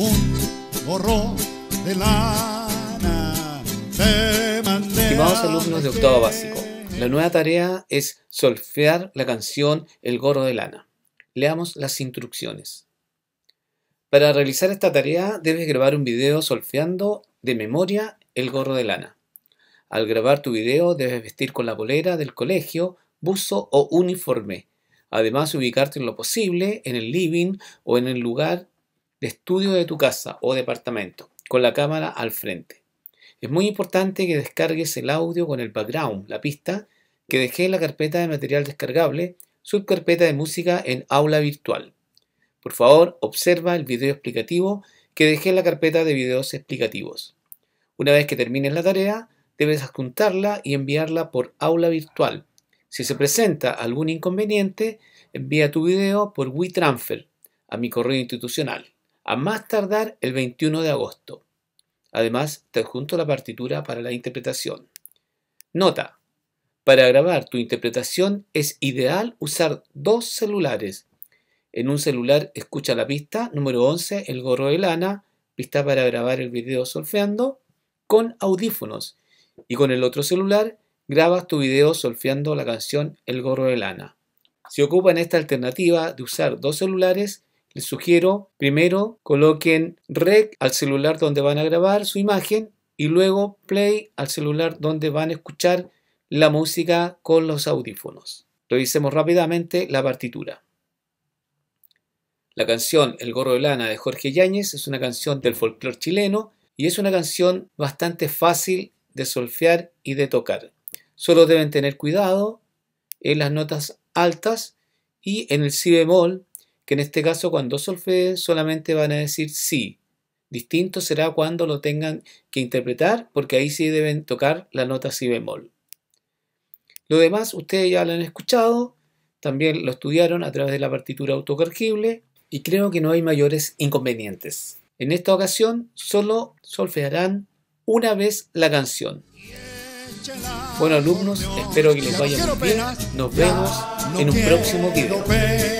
un gorro de lana. Estimados alumnos de octavo básico, la nueva tarea es solfear la canción El gorro de lana. Leamos las instrucciones. Para realizar esta tarea debes grabar un video solfeando de memoria el gorro de lana. Al grabar tu video debes vestir con la bolera del colegio, buzo o uniforme. Además ubicarte en lo posible en el living o en el lugar de estudio de tu casa o departamento, con la cámara al frente. Es muy importante que descargues el audio con el background, la pista, que dejé en la carpeta de material descargable, subcarpeta de música en aula virtual. Por favor, observa el video explicativo que dejé en la carpeta de videos explicativos. Una vez que termines la tarea, debes adjuntarla y enviarla por aula virtual. Si se presenta algún inconveniente, envía tu video por WeTransfer a mi correo institucional a más tardar el 21 de agosto. Además, te adjunto la partitura para la interpretación. Nota. Para grabar tu interpretación es ideal usar dos celulares. En un celular escucha la pista número 11, el gorro de lana, pista para grabar el video solfeando, con audífonos. Y con el otro celular grabas tu video solfeando la canción El gorro de lana. Si ocupan esta alternativa de usar dos celulares, les sugiero, primero, coloquen rec al celular donde van a grabar su imagen y luego play al celular donde van a escuchar la música con los audífonos. Revisemos rápidamente la partitura. La canción El gorro de lana de Jorge Yáñez es una canción del folclore chileno y es una canción bastante fácil de solfear y de tocar. Solo deben tener cuidado en las notas altas y en el si bemol que en este caso cuando solfeen solamente van a decir sí. Distinto será cuando lo tengan que interpretar, porque ahí sí deben tocar la nota si bemol. Lo demás ustedes ya lo han escuchado, también lo estudiaron a través de la partitura autocargible y creo que no hay mayores inconvenientes. En esta ocasión solo solfearán una vez la canción. Bueno alumnos, espero que les vaya bien. Nos vemos en un próximo video.